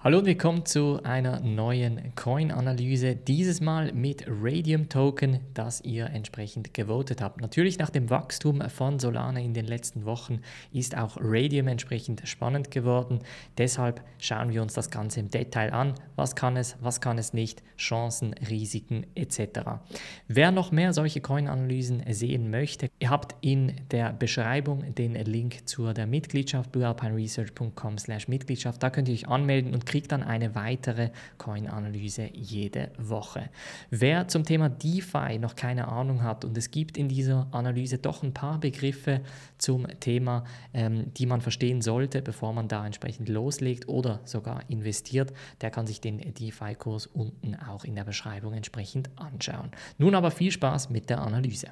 Hallo und willkommen zu einer neuen Coin-Analyse. Dieses Mal mit Radium-Token, das ihr entsprechend gewotet habt. Natürlich nach dem Wachstum von Solana in den letzten Wochen ist auch Radium entsprechend spannend geworden. Deshalb schauen wir uns das Ganze im Detail an. Was kann es, was kann es nicht, Chancen, Risiken etc. Wer noch mehr solche Coin-Analysen sehen möchte, ihr habt in der Beschreibung den Link zu der Mitgliedschaft bluealpineresearch.com slash Mitgliedschaft. Da könnt ihr euch anmelden und kriegt dann eine weitere Coin-Analyse jede Woche. Wer zum Thema DeFi noch keine Ahnung hat und es gibt in dieser Analyse doch ein paar Begriffe zum Thema, ähm, die man verstehen sollte, bevor man da entsprechend loslegt oder sogar investiert, der kann sich den DeFi-Kurs unten auch in der Beschreibung entsprechend anschauen. Nun aber viel Spaß mit der Analyse.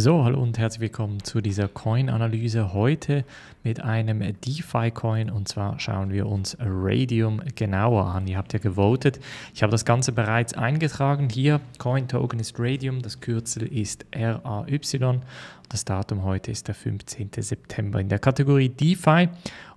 So, hallo und herzlich willkommen zu dieser Coin-Analyse. Heute mit einem DeFi-Coin und zwar schauen wir uns Radium genauer an. Ihr habt ja gewotet. Ich habe das Ganze bereits eingetragen. Hier, Coin-Token ist Radium, das Kürzel ist RAY. Das Datum heute ist der 15. September. In der Kategorie DeFi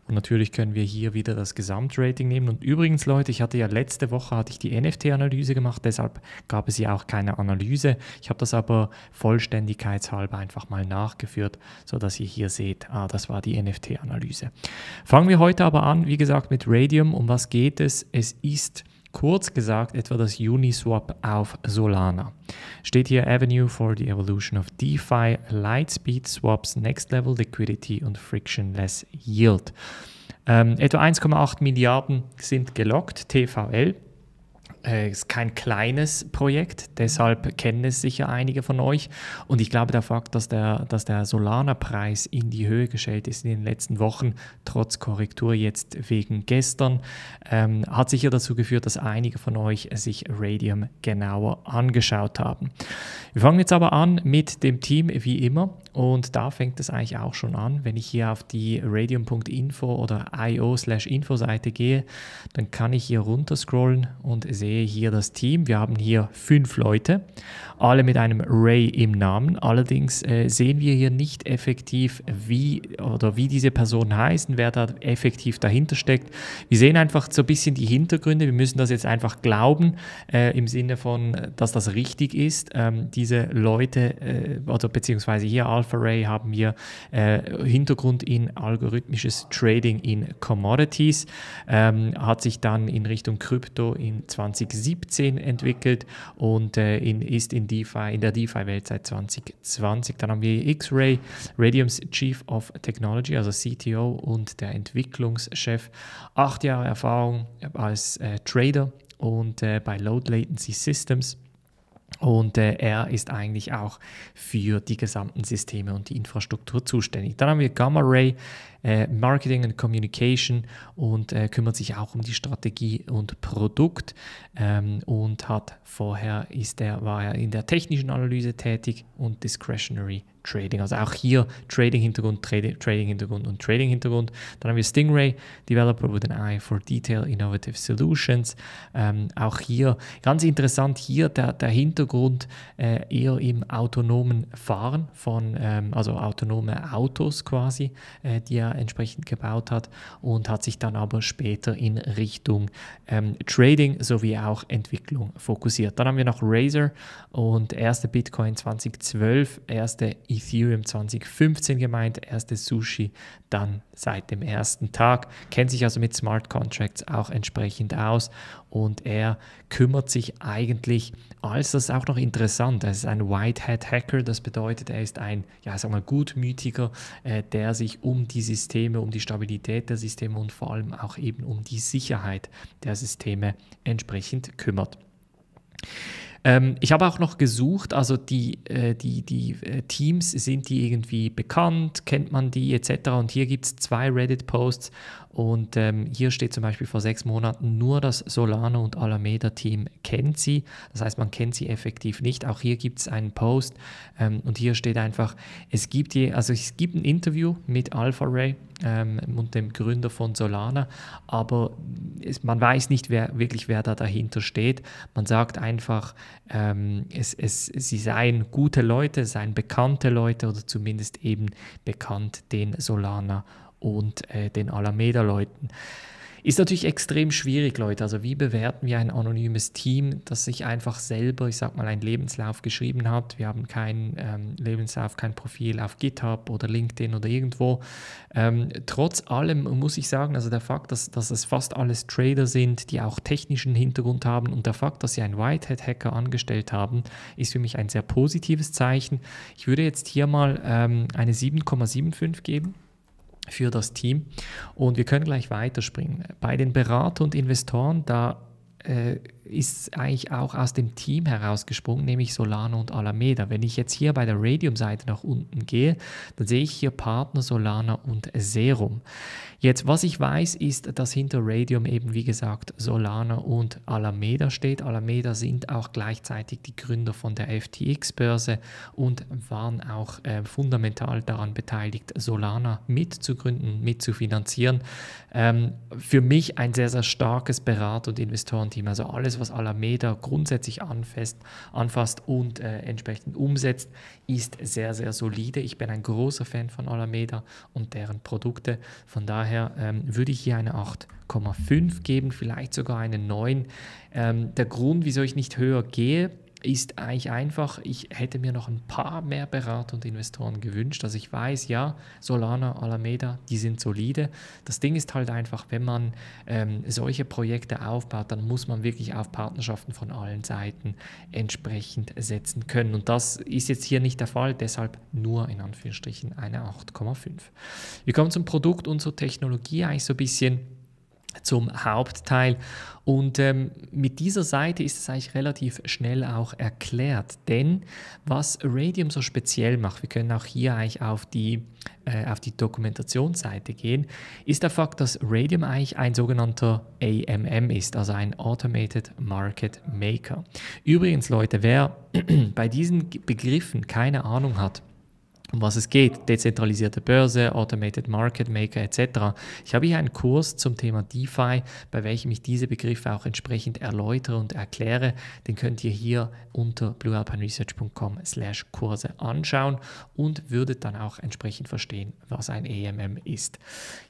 und natürlich können wir hier wieder das Gesamtrating nehmen. Und übrigens, Leute, ich hatte ja letzte Woche hatte ich die NFT-Analyse gemacht, deshalb gab es ja auch keine Analyse. Ich habe das aber vollständigkeitshalber einfach mal nachgeführt, sodass ihr hier seht, ah, das war die NFT-Analyse. Fangen wir heute aber an, wie gesagt, mit Radium. Um was geht es? Es ist Kurz gesagt etwa das Uniswap auf Solana. Steht hier Avenue for the Evolution of DeFi, Lightspeed Swaps, Next Level Liquidity und Frictionless Yield. Ähm, etwa 1,8 Milliarden sind gelockt, TVL äh, ist kein kleines Projekt, deshalb kennen es sicher einige von euch. Und ich glaube, der Fakt, dass der, dass der Solana-Preis in die Höhe geschält ist in den letzten Wochen, trotz Korrektur jetzt wegen gestern, ähm, hat sicher dazu geführt, dass einige von euch sich Radium genauer angeschaut haben. Wir fangen jetzt aber an mit dem Team wie immer. Und da fängt es eigentlich auch schon an. Wenn ich hier auf die radium.info oder io-info-Seite gehe, dann kann ich hier runter scrollen und sehe, sehe hier das Team. Wir haben hier fünf Leute alle mit einem Ray im Namen. Allerdings äh, sehen wir hier nicht effektiv, wie oder wie diese Personen heißen, wer da effektiv dahinter steckt. Wir sehen einfach so ein bisschen die Hintergründe. Wir müssen das jetzt einfach glauben, äh, im Sinne von, dass das richtig ist. Ähm, diese Leute äh, oder beziehungsweise hier Alpha Ray haben wir äh, Hintergrund in algorithmisches Trading in Commodities. Ähm, hat sich dann in Richtung Krypto in 2017 entwickelt und äh, in, ist in DeFi, in der DeFi-Welt seit 2020. Dann haben wir X-Ray, Radiums Chief of Technology, also CTO und der Entwicklungschef. Acht Jahre Erfahrung als äh, Trader und äh, bei Load Latency Systems. Und äh, er ist eigentlich auch für die gesamten Systeme und die Infrastruktur zuständig. Dann haben wir Gamma Ray äh, Marketing and Communication und äh, kümmert sich auch um die Strategie und Produkt ähm, und hat vorher ist er, war er in der technischen Analyse tätig und Discretionary Trading. Also auch hier Trading-Hintergrund, Trading-Hintergrund und Trading-Hintergrund. Dann haben wir Stingray, Developer with an Eye for Detail Innovative Solutions. Ähm, auch hier ganz interessant, hier der, der Hintergrund äh, eher im autonomen Fahren von, ähm, also autonome Autos quasi, äh, die er entsprechend gebaut hat und hat sich dann aber später in Richtung ähm, Trading sowie auch Entwicklung fokussiert. Dann haben wir noch Razer und erste Bitcoin 2012, erste Ethereum 2015 gemeint, erstes Sushi dann seit dem ersten Tag, kennt sich also mit Smart Contracts auch entsprechend aus und er kümmert sich eigentlich, als ah, das ist auch noch interessant, er ist ein White Hat Hacker, das bedeutet, er ist ein, ja, sag mal, gutmütiger, äh, der sich um die Systeme, um die Stabilität der Systeme und vor allem auch eben um die Sicherheit der Systeme entsprechend kümmert. Ähm, ich habe auch noch gesucht, also die, äh, die, die äh, Teams, sind die irgendwie bekannt, kennt man die etc. Und hier gibt es zwei Reddit-Posts und ähm, hier steht zum Beispiel vor sechs Monaten, nur das Solana und Alameda-Team kennt sie. Das heißt, man kennt sie effektiv nicht. Auch hier gibt es einen Post ähm, und hier steht einfach, es gibt, je, also es gibt ein Interview mit AlphaRay ähm, und dem Gründer von Solana, aber es, man weiß nicht wer, wirklich, wer da dahinter steht. Man sagt einfach, ähm, es, es, sie seien gute Leute, seien bekannte Leute oder zumindest eben bekannt den Solana und äh, den Alameda-Leuten. Ist natürlich extrem schwierig, Leute. Also wie bewerten wir ein anonymes Team, das sich einfach selber, ich sag mal, einen Lebenslauf geschrieben hat? Wir haben keinen ähm, Lebenslauf, kein Profil auf GitHub oder LinkedIn oder irgendwo. Ähm, trotz allem muss ich sagen, also der Fakt, dass, dass es fast alles Trader sind, die auch technischen Hintergrund haben und der Fakt, dass sie einen Whitehead-Hacker angestellt haben, ist für mich ein sehr positives Zeichen. Ich würde jetzt hier mal ähm, eine 7,75 geben für das Team. Und wir können gleich weiterspringen. Bei den Beratern und Investoren, da äh, ist eigentlich auch aus dem Team herausgesprungen, nämlich Solana und Alameda. Wenn ich jetzt hier bei der Radium-Seite nach unten gehe, dann sehe ich hier Partner Solana und Serum. Jetzt, was ich weiß, ist, dass hinter Radium eben, wie gesagt, Solana und Alameda steht. Alameda sind auch gleichzeitig die Gründer von der FTX-Börse und waren auch äh, fundamental daran beteiligt, Solana mitzugründen, mitzufinanzieren. Ähm, für mich ein sehr, sehr starkes Berat- und Investorenteam. Also alles, was Alameda grundsätzlich anfasst, anfasst und äh, entsprechend umsetzt, ist sehr, sehr solide. Ich bin ein großer Fan von Alameda und deren Produkte. Von daher ähm, würde ich hier eine 8,5 geben, vielleicht sogar eine 9. Ähm, der Grund, wieso ich nicht höher gehe, ist eigentlich einfach. Ich hätte mir noch ein paar mehr Berater und Investoren gewünscht. Also ich weiß, ja, Solana, Alameda, die sind solide. Das Ding ist halt einfach, wenn man ähm, solche Projekte aufbaut, dann muss man wirklich auf Partnerschaften von allen Seiten entsprechend setzen können. Und das ist jetzt hier nicht der Fall, deshalb nur in Anführungsstrichen eine 8,5. Wir kommen zum Produkt und zur Technologie eigentlich so ein bisschen zum Hauptteil. Und ähm, mit dieser Seite ist es eigentlich relativ schnell auch erklärt. Denn was Radium so speziell macht, wir können auch hier eigentlich auf die, äh, auf die Dokumentationsseite gehen, ist der Fakt, dass Radium eigentlich ein sogenannter AMM ist, also ein Automated Market Maker. Übrigens, Leute, wer bei diesen Begriffen keine Ahnung hat, um was es geht, dezentralisierte Börse, Automated Market Maker etc. Ich habe hier einen Kurs zum Thema DeFi, bei welchem ich diese Begriffe auch entsprechend erläutere und erkläre. Den könnt ihr hier unter bluealpineresearch.com slash Kurse anschauen und würdet dann auch entsprechend verstehen, was ein EMM ist.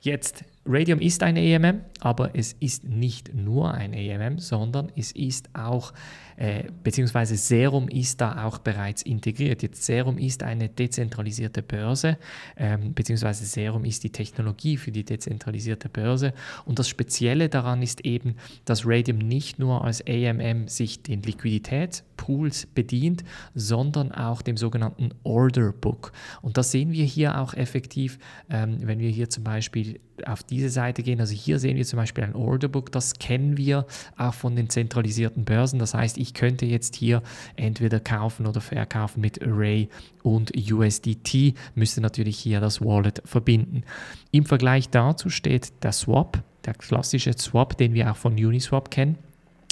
Jetzt Radium ist ein EMM, aber es ist nicht nur ein EMM, sondern es ist auch, äh, beziehungsweise Serum ist da auch bereits integriert. Jetzt Serum ist eine dezentralisierte Börse, ähm, beziehungsweise Serum ist die Technologie für die dezentralisierte Börse. Und das Spezielle daran ist eben, dass Radium nicht nur als EMM sich den Liquiditätspools bedient, sondern auch dem sogenannten Order Book. Und das sehen wir hier auch effektiv, ähm, wenn wir hier zum Beispiel auf diese Seite gehen. Also hier sehen wir zum Beispiel ein Orderbook, das kennen wir auch von den zentralisierten Börsen. Das heißt, ich könnte jetzt hier entweder kaufen oder verkaufen mit Array und USDT, müsste natürlich hier das Wallet verbinden. Im Vergleich dazu steht der Swap, der klassische Swap, den wir auch von Uniswap kennen.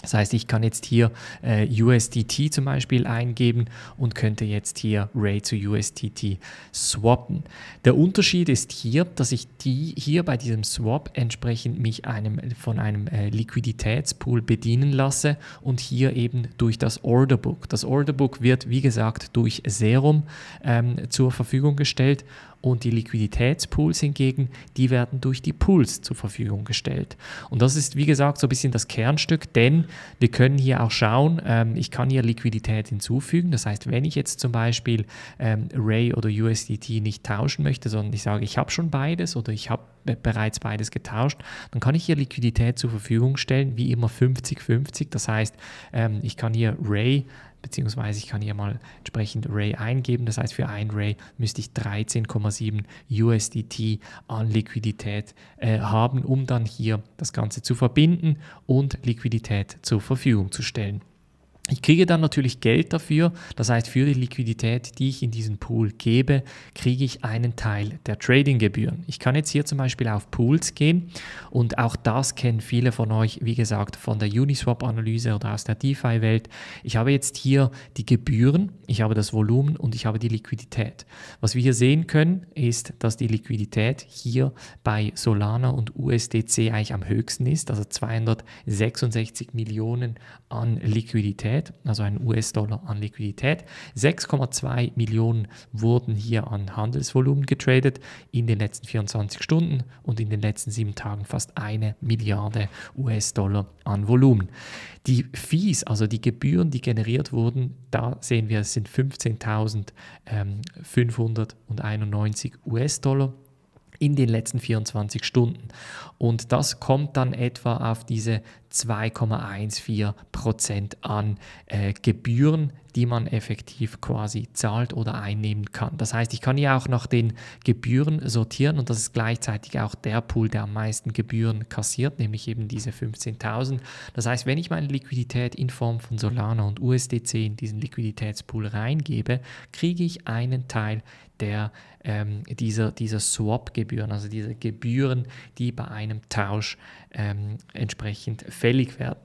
Das heißt, ich kann jetzt hier äh, USDT zum Beispiel eingeben und könnte jetzt hier Ray zu USDT swappen. Der Unterschied ist hier, dass ich die hier bei diesem Swap entsprechend mich einem, von einem äh, Liquiditätspool bedienen lasse und hier eben durch das Orderbook. Das Orderbook wird, wie gesagt, durch Serum ähm, zur Verfügung gestellt und die Liquiditätspools hingegen, die werden durch die Pools zur Verfügung gestellt. Und das ist, wie gesagt, so ein bisschen das Kernstück, denn wir können hier auch schauen, ähm, ich kann hier Liquidität hinzufügen. Das heißt, wenn ich jetzt zum Beispiel ähm, Ray oder USDT nicht tauschen möchte, sondern ich sage, ich habe schon beides oder ich habe bereits beides getauscht, dann kann ich hier Liquidität zur Verfügung stellen, wie immer 50-50. Das heißt, ähm, ich kann hier Ray beziehungsweise ich kann hier mal entsprechend Ray eingeben. Das heißt, für ein Ray müsste ich 13,7 USDT an Liquidität äh, haben, um dann hier das Ganze zu verbinden und Liquidität zur Verfügung zu stellen. Ich kriege dann natürlich Geld dafür, das heißt für die Liquidität, die ich in diesen Pool gebe, kriege ich einen Teil der Trading-Gebühren. Ich kann jetzt hier zum Beispiel auf Pools gehen und auch das kennen viele von euch, wie gesagt, von der Uniswap-Analyse oder aus der DeFi-Welt. Ich habe jetzt hier die Gebühren, ich habe das Volumen und ich habe die Liquidität. Was wir hier sehen können, ist, dass die Liquidität hier bei Solana und USDC eigentlich am höchsten ist, also 266 Millionen an Liquidität. Liquidität, also ein US-Dollar an Liquidität. 6,2 Millionen wurden hier an Handelsvolumen getradet in den letzten 24 Stunden und in den letzten sieben Tagen fast eine Milliarde US-Dollar an Volumen. Die Fees, also die Gebühren, die generiert wurden, da sehen wir, es sind 15.591 ähm, US-Dollar in den letzten 24 Stunden. Und das kommt dann etwa auf diese 2,14 Prozent an äh, Gebühren, die man effektiv quasi zahlt oder einnehmen kann. Das heißt, ich kann ja auch nach den Gebühren sortieren und das ist gleichzeitig auch der Pool, der am meisten Gebühren kassiert, nämlich eben diese 15.000. Das heißt, wenn ich meine Liquidität in Form von Solana und USDC in diesen Liquiditätspool reingebe, kriege ich einen Teil der, ähm, dieser, dieser Swap-Gebühren, also diese Gebühren, die bei einem Tausch ähm, entsprechend fällig werden.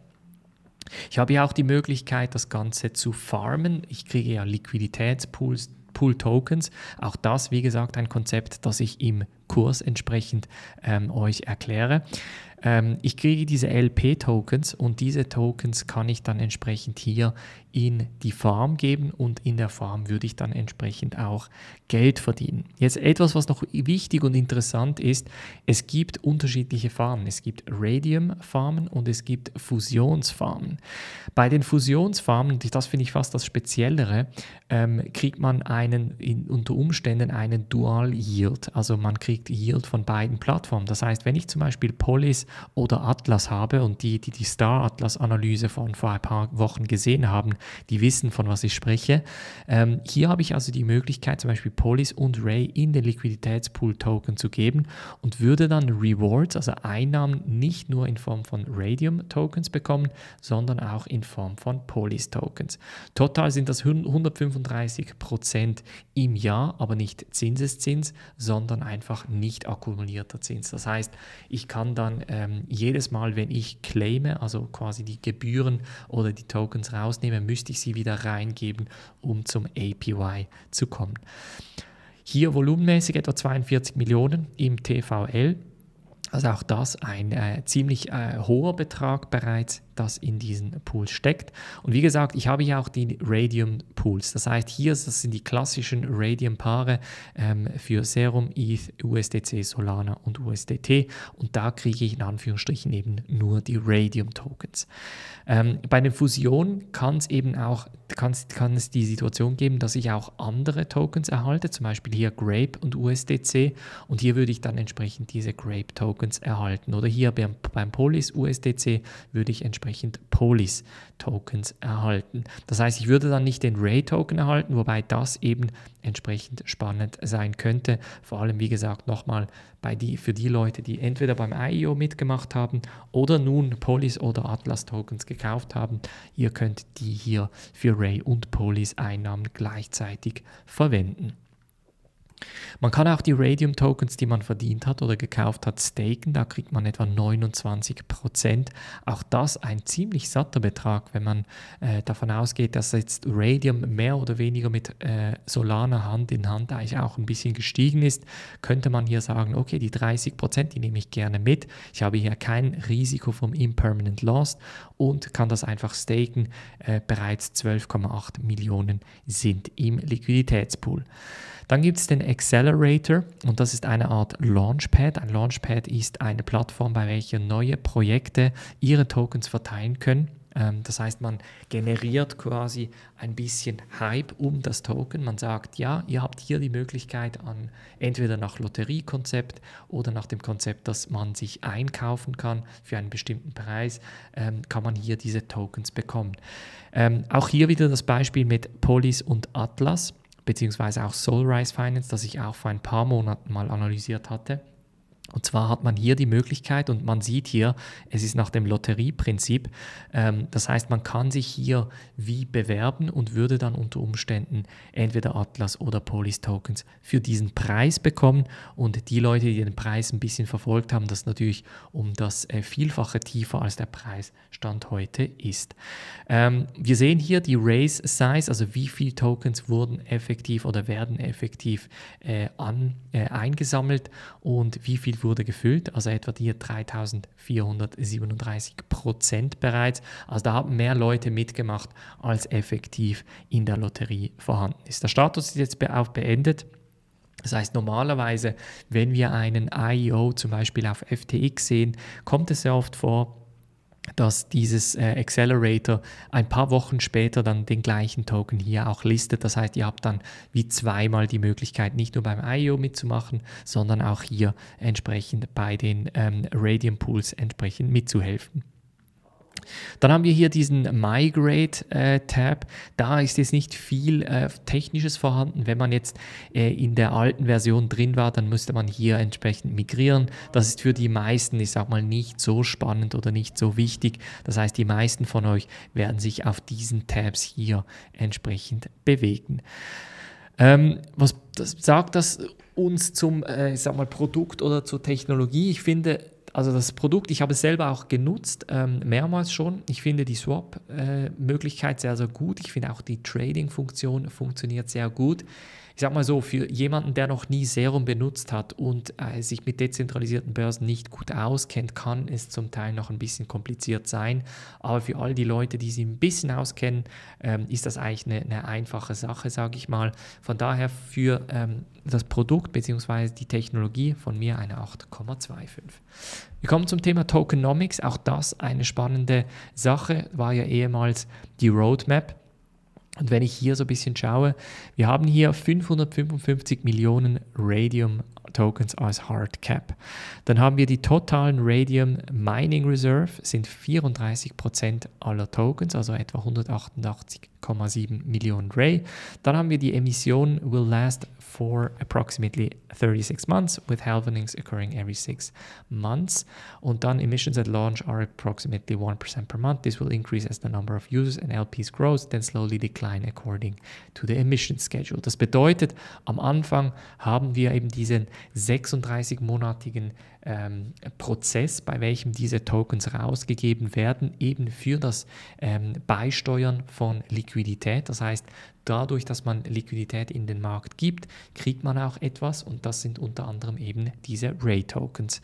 Ich habe ja auch die Möglichkeit, das Ganze zu farmen. Ich kriege ja Liquiditätspools, Pool-Tokens. Auch das, wie gesagt, ein Konzept, das ich im Kurs entsprechend ähm, euch erkläre. Ähm, ich kriege diese LP-Tokens und diese Tokens kann ich dann entsprechend hier in die Farm geben und in der Farm würde ich dann entsprechend auch Geld verdienen. Jetzt etwas, was noch wichtig und interessant ist, es gibt unterschiedliche Farmen. Es gibt Radium-Farmen und es gibt Fusionsfarmen. Bei den Fusionsfarmen, das finde ich fast das Speziellere, ähm, kriegt man einen in, unter Umständen einen Dual Yield. Also man kriegt Yield von beiden Plattformen. Das heißt, wenn ich zum Beispiel Polis oder Atlas habe und die, die die Star Atlas Analyse von vor ein paar Wochen gesehen haben, die wissen, von was ich spreche. Ähm, hier habe ich also die Möglichkeit, zum Beispiel Polis und Ray in den Liquiditätspool-Token zu geben und würde dann Rewards, also Einnahmen, nicht nur in Form von Radium-Tokens bekommen, sondern auch in Form von Polis-Tokens. Total sind das 135 im Jahr, aber nicht Zinseszins, sondern einfach nicht akkumulierter Zins. Das heißt, ich kann dann ähm, jedes Mal, wenn ich claime, also quasi die Gebühren oder die Tokens rausnehme, müsste ich sie wieder reingeben, um zum APY zu kommen. Hier volumenmäßig etwa 42 Millionen im TVL. Also auch das ein äh, ziemlich äh, hoher Betrag bereits das in diesen Pools steckt. Und wie gesagt, ich habe hier auch die Radium Pools. Das heißt, hier das sind die klassischen Radium Paare ähm, für Serum, ETH, USDC, Solana und USDT. Und da kriege ich in Anführungsstrichen eben nur die Radium Tokens. Ähm, bei den Fusionen kann es eben auch kann's, kann es die Situation geben, dass ich auch andere Tokens erhalte, zum Beispiel hier Grape und USDC. Und hier würde ich dann entsprechend diese Grape Tokens erhalten. Oder hier beim, beim Polis USDC würde ich entsprechend entsprechend Polis-Tokens erhalten. Das heißt, ich würde dann nicht den Ray-Token erhalten, wobei das eben entsprechend spannend sein könnte. Vor allem, wie gesagt, nochmal bei die, für die Leute, die entweder beim IEO mitgemacht haben oder nun Polis oder Atlas-Tokens gekauft haben. Ihr könnt die hier für Ray und Polis-Einnahmen gleichzeitig verwenden. Man kann auch die Radium Tokens, die man verdient hat oder gekauft hat, staken. Da kriegt man etwa 29 Auch das ein ziemlich satter Betrag, wenn man äh, davon ausgeht, dass jetzt Radium mehr oder weniger mit äh, Solana Hand in Hand eigentlich auch ein bisschen gestiegen ist. Könnte man hier sagen, okay, die 30 die nehme ich gerne mit. Ich habe hier kein Risiko vom Impermanent Loss und kann das einfach staken. Äh, bereits 12,8 Millionen sind im Liquiditätspool. Dann gibt es den Accelerator und das ist eine Art Launchpad. Ein Launchpad ist eine Plattform, bei welcher neue Projekte ihre Tokens verteilen können. Ähm, das heißt, man generiert quasi ein bisschen Hype um das Token. Man sagt, ja, ihr habt hier die Möglichkeit, an, entweder nach Lotteriekonzept oder nach dem Konzept, dass man sich einkaufen kann für einen bestimmten Preis, ähm, kann man hier diese Tokens bekommen. Ähm, auch hier wieder das Beispiel mit Polis und Atlas beziehungsweise auch Solrise Finance, das ich auch vor ein paar Monaten mal analysiert hatte. Und zwar hat man hier die Möglichkeit und man sieht hier, es ist nach dem Lotterieprinzip. Ähm, das heißt, man kann sich hier wie bewerben und würde dann unter Umständen entweder Atlas oder Polis Tokens für diesen Preis bekommen. Und die Leute, die den Preis ein bisschen verfolgt haben, das natürlich um das äh, Vielfache tiefer als der Preisstand heute ist. Ähm, wir sehen hier die Raise Size, also wie viele Tokens wurden effektiv oder werden effektiv äh, an, äh, eingesammelt und wie viel wurde gefüllt, also etwa die 3437 Prozent bereits. Also da haben mehr Leute mitgemacht, als effektiv in der Lotterie vorhanden ist. Der Status ist jetzt auch beendet. Das heißt, normalerweise, wenn wir einen IEO zum Beispiel auf FTX sehen, kommt es sehr oft vor, dass dieses äh, Accelerator ein paar Wochen später dann den gleichen Token hier auch listet. Das heißt, ihr habt dann wie zweimal die Möglichkeit, nicht nur beim IO mitzumachen, sondern auch hier entsprechend bei den ähm, Radium Pools entsprechend mitzuhelfen. Dann haben wir hier diesen Migrate-Tab. Äh, da ist jetzt nicht viel äh, Technisches vorhanden. Wenn man jetzt äh, in der alten Version drin war, dann müsste man hier entsprechend migrieren. Das ist für die meisten, ich sag mal, nicht so spannend oder nicht so wichtig. Das heißt, die meisten von euch werden sich auf diesen Tabs hier entsprechend bewegen. Ähm, was das sagt das uns zum äh, ich sag mal, Produkt oder zur Technologie? Ich finde, also das Produkt, ich habe es selber auch genutzt, ähm, mehrmals schon. Ich finde die Swap-Möglichkeit äh, sehr, sehr gut. Ich finde auch die Trading-Funktion funktioniert sehr gut ich sag mal so, für jemanden, der noch nie Serum benutzt hat und äh, sich mit dezentralisierten Börsen nicht gut auskennt, kann es zum Teil noch ein bisschen kompliziert sein. Aber für all die Leute, die sich ein bisschen auskennen, ähm, ist das eigentlich eine, eine einfache Sache, sage ich mal. Von daher für ähm, das Produkt bzw. die Technologie von mir eine 8,25. Wir kommen zum Thema Tokenomics. Auch das eine spannende Sache, war ja ehemals die Roadmap und wenn ich hier so ein bisschen schaue, wir haben hier 555 Millionen Radium Tokens als Hard Cap. Dann haben wir die totalen Radium Mining Reserve, sind 34% aller Tokens, also etwa 188,7 Millionen Ray. Dann haben wir die Emission will last for approximately 36 months, with halvenings occurring every 6 months. Und dann emissions at launch are approximately 1% per month. This will increase as the number of users and LPs grows, then slowly decline according to the emission schedule. Das bedeutet, am Anfang haben wir eben diesen 36-monatigen ähm, Prozess, bei welchem diese Tokens rausgegeben werden, eben für das ähm, Beisteuern von Liquidität. Das heißt, dadurch, dass man Liquidität in den Markt gibt, kriegt man auch etwas und das sind unter anderem eben diese Ray-Tokens.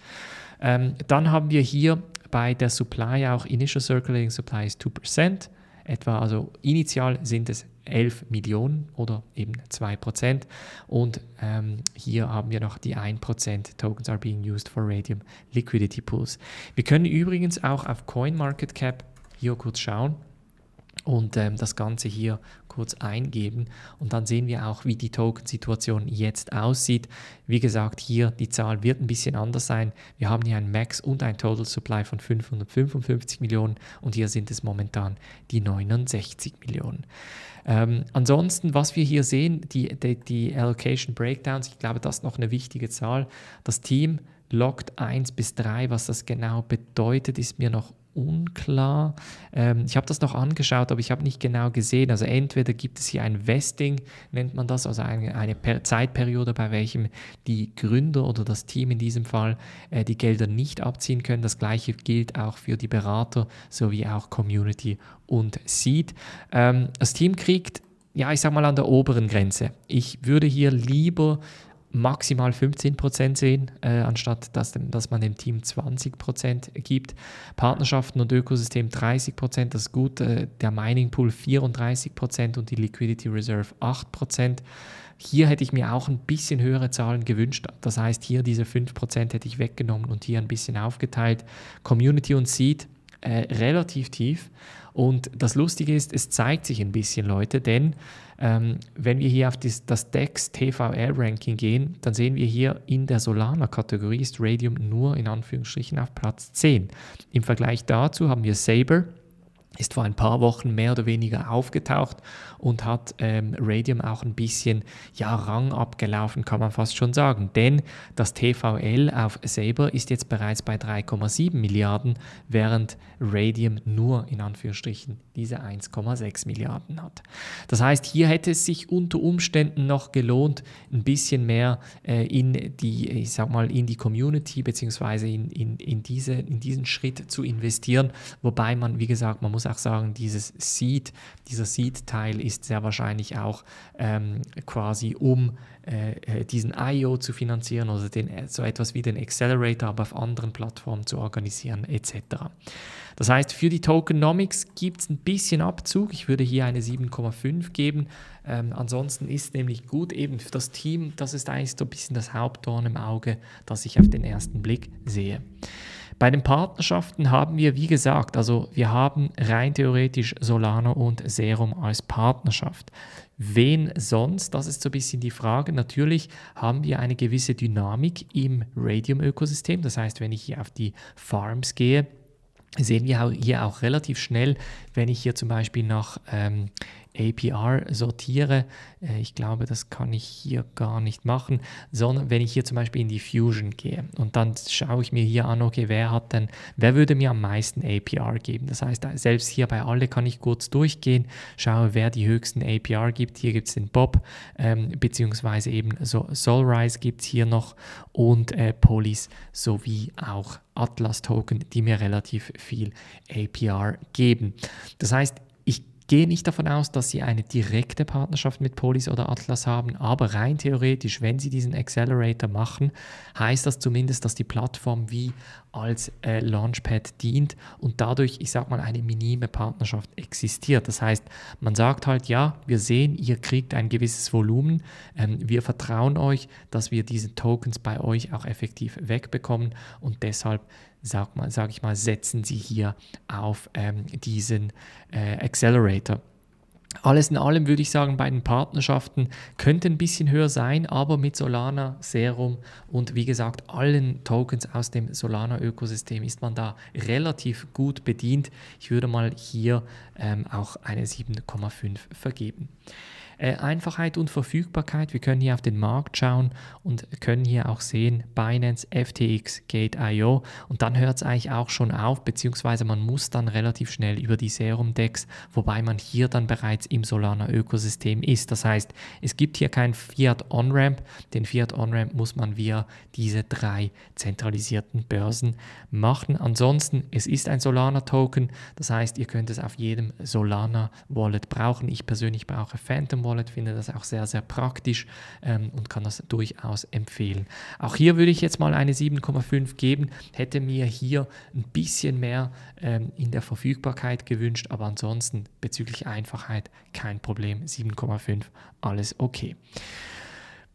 Ähm, dann haben wir hier bei der Supply auch Initial Circulating Supply ist 2% etwa. Also initial sind es 11 Millionen oder eben 2%. Und ähm, hier haben wir noch die 1% Tokens are being used for Radium Liquidity Pools. Wir können übrigens auch auf CoinMarketCap hier kurz schauen und ähm, das Ganze hier kurz eingeben. Und dann sehen wir auch, wie die Token-Situation jetzt aussieht. Wie gesagt, hier die Zahl wird ein bisschen anders sein. Wir haben hier ein Max und ein Total Supply von 555 Millionen und hier sind es momentan die 69 Millionen. Ähm, ansonsten, was wir hier sehen, die, die, die Allocation Breakdowns, ich glaube, das ist noch eine wichtige Zahl. Das Team lockt 1 bis 3, was das genau bedeutet, ist mir noch unklar. Ähm, ich habe das noch angeschaut, aber ich habe nicht genau gesehen. Also entweder gibt es hier ein Vesting, nennt man das, also eine, eine Zeitperiode, bei welchem die Gründer oder das Team in diesem Fall äh, die Gelder nicht abziehen können. Das gleiche gilt auch für die Berater sowie auch Community und Seed. Ähm, das Team kriegt ja, ich sage mal an der oberen Grenze. Ich würde hier lieber maximal 15% sehen, äh, anstatt dass, dem, dass man dem Team 20% gibt. Partnerschaften und Ökosystem 30%, das ist gut. Äh, der Mining Pool 34% und die Liquidity Reserve 8%. Hier hätte ich mir auch ein bisschen höhere Zahlen gewünscht. Das heißt, hier diese 5% hätte ich weggenommen und hier ein bisschen aufgeteilt. Community und Seed äh, relativ tief. Und das Lustige ist, es zeigt sich ein bisschen, Leute, denn ähm, wenn wir hier auf das, das DEX TVR-Ranking gehen, dann sehen wir hier in der Solana-Kategorie ist Radium nur in Anführungsstrichen auf Platz 10. Im Vergleich dazu haben wir Sabre ist vor ein paar Wochen mehr oder weniger aufgetaucht und hat ähm, Radium auch ein bisschen ja, Rang abgelaufen, kann man fast schon sagen. Denn das TVL auf Saber ist jetzt bereits bei 3,7 Milliarden, während Radium nur in Anführungsstrichen diese 1,6 Milliarden hat. Das heißt, hier hätte es sich unter Umständen noch gelohnt, ein bisschen mehr äh, in die, ich sag mal, in die Community bzw. In, in, in, diese, in diesen Schritt zu investieren. Wobei man, wie gesagt, man muss muss auch sagen, dieses Seed, dieser Seed-Teil ist sehr wahrscheinlich auch ähm, quasi um äh, äh diesen IO zu finanzieren oder den, äh, so etwas wie den Accelerator, aber auf anderen Plattformen zu organisieren etc. Das heißt, für die Tokenomics gibt es ein bisschen Abzug. Ich würde hier eine 7,5 geben. Ähm, ansonsten ist nämlich gut eben für das Team, das ist eigentlich so ein bisschen das Hauptdorn im Auge, das ich auf den ersten Blick sehe. Bei den Partnerschaften haben wir, wie gesagt, also wir haben rein theoretisch Solana und Serum als Partnerschaft. Wen sonst? Das ist so ein bisschen die Frage. Natürlich haben wir eine gewisse Dynamik im Radium-Ökosystem. Das heißt, wenn ich hier auf die Farms gehe, sehen wir hier auch relativ schnell, wenn ich hier zum Beispiel nach ähm, APR sortiere. Äh, ich glaube, das kann ich hier gar nicht machen, sondern wenn ich hier zum Beispiel in die Fusion gehe und dann schaue ich mir hier an, okay, wer hat denn, wer würde mir am meisten APR geben? Das heißt, äh, selbst hier bei alle kann ich kurz durchgehen, schaue, wer die höchsten APR gibt. Hier gibt es den Bob, ähm, beziehungsweise eben so Solrise gibt es hier noch und äh, Polis sowie auch Atlas Token, die mir relativ viel APR geben. Das heißt, gehe nicht davon aus, dass Sie eine direkte Partnerschaft mit Polis oder Atlas haben, aber rein theoretisch, wenn Sie diesen Accelerator machen, heißt das zumindest, dass die Plattform wie als äh, Launchpad dient und dadurch, ich sag mal, eine minime Partnerschaft existiert. Das heißt, man sagt halt, ja, wir sehen, ihr kriegt ein gewisses Volumen, ähm, wir vertrauen euch, dass wir diese Tokens bei euch auch effektiv wegbekommen und deshalb sag, mal, sag ich mal, setzen Sie hier auf ähm, diesen äh, Accelerator. Alles in allem würde ich sagen, bei den Partnerschaften könnte ein bisschen höher sein, aber mit Solana, Serum und wie gesagt allen Tokens aus dem Solana-Ökosystem ist man da relativ gut bedient. Ich würde mal hier ähm, auch eine 7,5 vergeben. Äh, Einfachheit und Verfügbarkeit. Wir können hier auf den Markt schauen und können hier auch sehen, Binance, FTX, Gate.io. Und dann hört es eigentlich auch schon auf, beziehungsweise man muss dann relativ schnell über die Serum-Decks, wobei man hier dann bereits im Solana-Ökosystem ist. Das heißt, es gibt hier kein Fiat-On-Ramp. Den Fiat-On-Ramp muss man via diese drei zentralisierten Börsen machen. Ansonsten, es ist ein Solana-Token. Das heißt, ihr könnt es auf jedem Solana-Wallet brauchen. Ich persönlich brauche Phantom Wallet. Wallet, finde das auch sehr, sehr praktisch ähm, und kann das durchaus empfehlen. Auch hier würde ich jetzt mal eine 7,5 geben, hätte mir hier ein bisschen mehr ähm, in der Verfügbarkeit gewünscht, aber ansonsten bezüglich Einfachheit kein Problem, 7,5, alles okay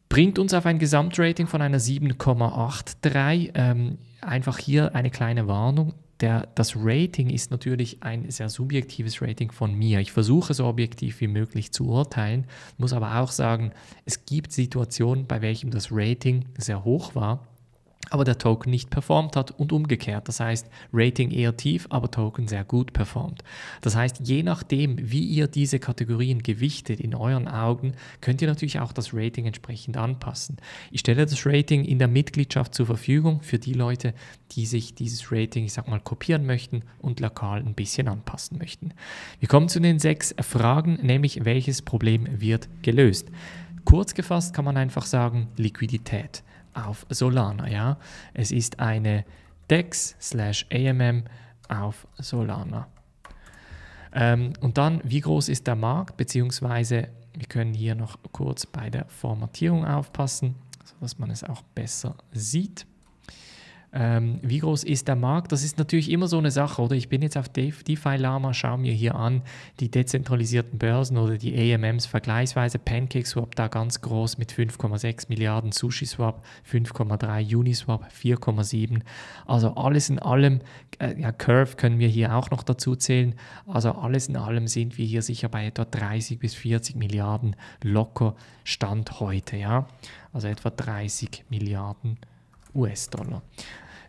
bringt uns auf ein Gesamtrating von einer 7,83. Ähm, einfach hier eine kleine Warnung der, das Rating ist natürlich ein sehr subjektives Rating von mir. Ich versuche so objektiv wie möglich zu urteilen, muss aber auch sagen, es gibt Situationen, bei welchen das Rating sehr hoch war aber der Token nicht performt hat und umgekehrt. Das heißt, Rating eher tief, aber Token sehr gut performt. Das heißt, je nachdem, wie ihr diese Kategorien gewichtet in euren Augen, könnt ihr natürlich auch das Rating entsprechend anpassen. Ich stelle das Rating in der Mitgliedschaft zur Verfügung für die Leute, die sich dieses Rating, ich sag mal, kopieren möchten und lokal ein bisschen anpassen möchten. Wir kommen zu den sechs Fragen, nämlich welches Problem wird gelöst. Kurz gefasst kann man einfach sagen, Liquidität auf Solana. Ja? Es ist eine DEX slash AMM auf Solana. Ähm, und dann, wie groß ist der Markt, beziehungsweise wir können hier noch kurz bei der Formatierung aufpassen, sodass man es auch besser sieht. Ähm, wie groß ist der Markt? Das ist natürlich immer so eine Sache, oder? Ich bin jetzt auf DeFi Lama, schaue mir hier an die dezentralisierten Börsen oder die AMMs vergleichsweise. PancakeSwap da ganz groß mit 5,6 Milliarden, SushiSwap 5,3, Uniswap 4,7. Also alles in allem, äh, ja, Curve können wir hier auch noch dazu zählen. Also alles in allem sind wir hier sicher bei etwa 30 bis 40 Milliarden locker Stand heute, ja. Also etwa 30 Milliarden US-Dollar.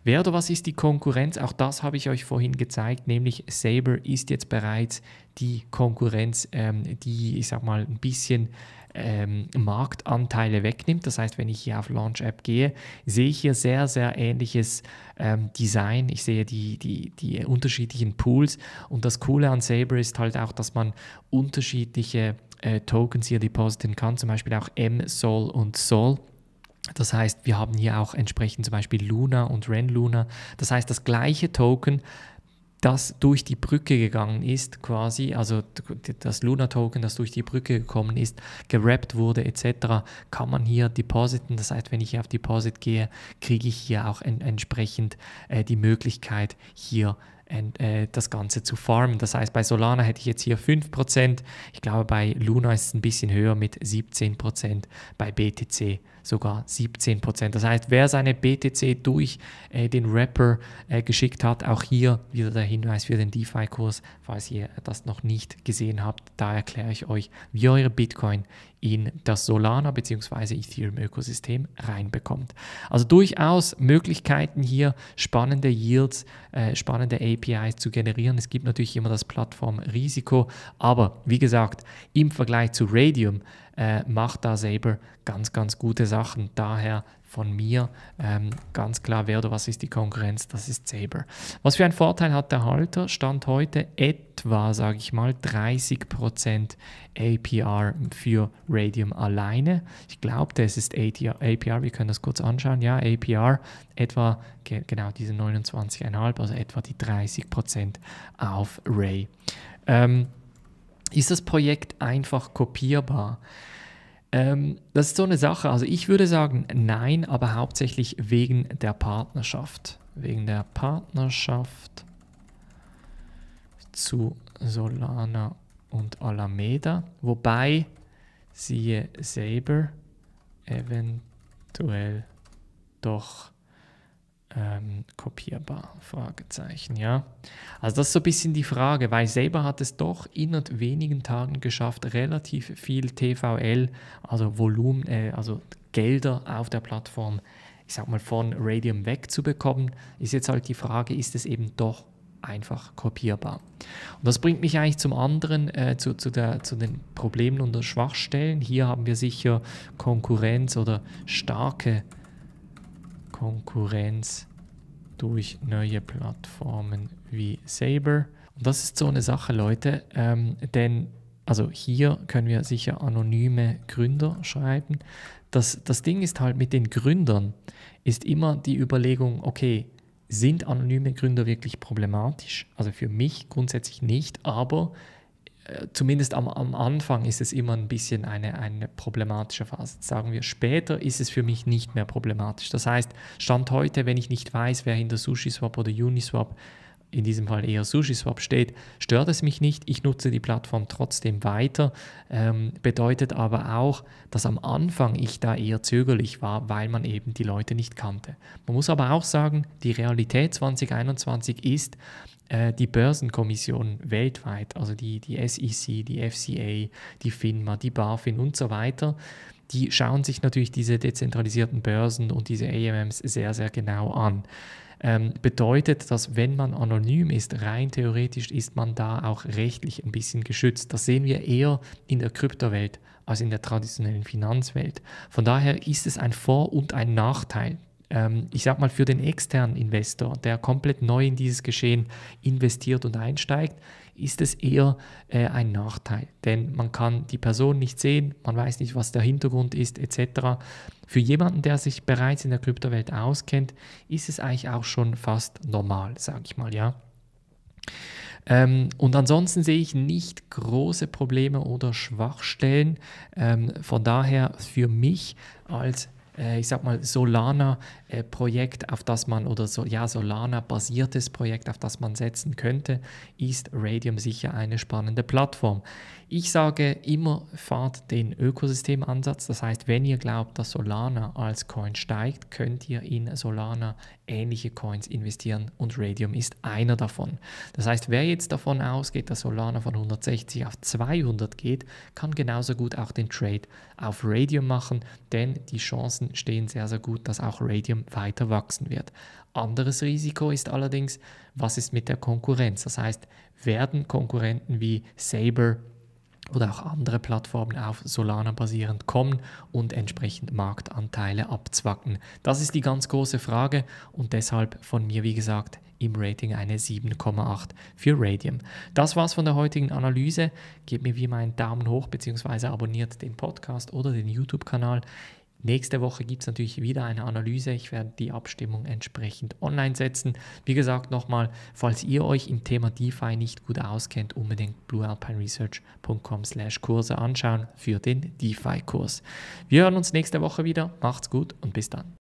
Wer oder was ist die Konkurrenz? Auch das habe ich euch vorhin gezeigt, nämlich Sabre ist jetzt bereits die Konkurrenz, ähm, die, ich sag mal, ein bisschen ähm, Marktanteile wegnimmt. Das heißt, wenn ich hier auf Launch App gehe, sehe ich hier sehr, sehr ähnliches ähm, Design. Ich sehe die, die, die unterschiedlichen Pools. Und das Coole an Sabre ist halt auch, dass man unterschiedliche äh, Tokens hier depositen kann, zum Beispiel auch M, Sol und Sol. Das heißt, wir haben hier auch entsprechend zum Beispiel Luna und Renluna. Das heißt, das gleiche Token, das durch die Brücke gegangen ist, quasi, also das Luna-Token, das durch die Brücke gekommen ist, gerappt wurde etc., kann man hier depositen. Das heißt, wenn ich hier auf Deposit gehe, kriege ich hier auch en entsprechend äh, die Möglichkeit, hier und, äh, das Ganze zu farmen. Das heißt, bei Solana hätte ich jetzt hier 5%, ich glaube bei Luna ist es ein bisschen höher mit 17%, bei BTC sogar 17 Prozent. Das heißt, wer seine BTC durch äh, den Rapper äh, geschickt hat, auch hier wieder der Hinweis für den DeFi-Kurs, falls ihr das noch nicht gesehen habt. Da erkläre ich euch, wie eure Bitcoin in das Solana bzw. Ethereum-Ökosystem reinbekommt. Also durchaus Möglichkeiten hier, spannende Yields, äh, spannende APIs zu generieren. Es gibt natürlich immer das Plattformrisiko, aber wie gesagt, im Vergleich zu Radium äh, macht da selber ganz, ganz gute Sachen. Daher von mir ähm, ganz klar, wer oder was ist die Konkurrenz, das ist Saber. Was für einen Vorteil hat der Halter? Stand heute etwa, sage ich mal, 30% APR für Radium alleine. Ich glaube, das ist ATR, APR, wir können das kurz anschauen. Ja, APR etwa ge genau diese 29,5, also etwa die 30% auf Ray. Ähm, ist das Projekt einfach kopierbar? Ähm, das ist so eine Sache. Also ich würde sagen, nein, aber hauptsächlich wegen der Partnerschaft. Wegen der Partnerschaft zu Solana und Alameda. Wobei, siehe Saber, eventuell doch ähm, kopierbar? Fragezeichen, ja. Also das ist so ein bisschen die Frage, weil selber hat es doch innerhalb wenigen Tagen geschafft, relativ viel TVL, also Volumen, äh, also Gelder auf der Plattform, ich sag mal, von Radium wegzubekommen. Ist jetzt halt die Frage, ist es eben doch einfach kopierbar. Und das bringt mich eigentlich zum anderen, äh, zu, zu, der, zu den Problemen und den Schwachstellen. Hier haben wir sicher Konkurrenz oder starke Konkurrenz durch neue Plattformen wie Saber. Und das ist so eine Sache, Leute, ähm, denn also hier können wir sicher anonyme Gründer schreiben. Das, das Ding ist halt mit den Gründern, ist immer die Überlegung, okay, sind anonyme Gründer wirklich problematisch? Also für mich grundsätzlich nicht, aber zumindest am, am, Anfang ist es immer ein bisschen eine, eine problematische Phase. sagen wir, später ist es für mich nicht mehr problematisch. Das heißt, Stand heute, wenn ich nicht weiß, wer hinter SushiSwap oder Uniswap, in diesem Fall eher SushiSwap steht, stört es mich nicht. Ich nutze die Plattform trotzdem weiter. Ähm, bedeutet aber auch, dass am Anfang ich da eher zögerlich war, weil man eben die Leute nicht kannte. Man muss aber auch sagen, die Realität 2021 ist, äh, die Börsenkommission weltweit, also die, die SEC, die FCA, die FINMA, die BaFin und so weiter, die schauen sich natürlich diese dezentralisierten Börsen und diese AMMs sehr, sehr genau an. Ähm, bedeutet, dass wenn man anonym ist, rein theoretisch ist man da auch rechtlich ein bisschen geschützt. Das sehen wir eher in der Kryptowelt als in der traditionellen Finanzwelt. Von daher ist es ein Vor- und ein Nachteil ähm, ich sag mal, für den externen Investor, der komplett neu in dieses Geschehen investiert und einsteigt, ist es eher äh, ein Nachteil. Denn man kann die Person nicht sehen, man weiß nicht, was der Hintergrund ist, etc. Für jemanden, der sich bereits in der Kryptowelt auskennt, ist es eigentlich auch schon fast normal, sage ich mal, ja. Ähm, und ansonsten sehe ich nicht große Probleme oder Schwachstellen. Ähm, von daher für mich als äh, ich sag mal, Solana-Projekt, äh, auf das man, oder so, ja, Solana-basiertes Projekt, auf das man setzen könnte, ist Radium sicher eine spannende Plattform. Ich sage immer, fahrt den Ökosystemansatz. Das heißt, wenn ihr glaubt, dass Solana als Coin steigt, könnt ihr in Solana ähnliche Coins investieren und Radium ist einer davon. Das heißt, wer jetzt davon ausgeht, dass Solana von 160 auf 200 geht, kann genauso gut auch den Trade auf Radium machen, denn die Chancen stehen sehr, sehr gut, dass auch Radium weiter wachsen wird. Anderes Risiko ist allerdings, was ist mit der Konkurrenz? Das heißt, werden Konkurrenten wie Sabre, oder auch andere Plattformen auf Solana basierend kommen und entsprechend Marktanteile abzwacken. Das ist die ganz große Frage und deshalb von mir, wie gesagt, im Rating eine 7,8 für Radium. Das war's von der heutigen Analyse. Gebt mir wie immer einen Daumen hoch bzw. abonniert den Podcast oder den YouTube-Kanal. Nächste Woche gibt es natürlich wieder eine Analyse. Ich werde die Abstimmung entsprechend online setzen. Wie gesagt, nochmal, falls ihr euch im Thema DeFi nicht gut auskennt, unbedingt bluealpineresearch.com slash Kurse anschauen für den DeFi-Kurs. Wir hören uns nächste Woche wieder. Macht's gut und bis dann.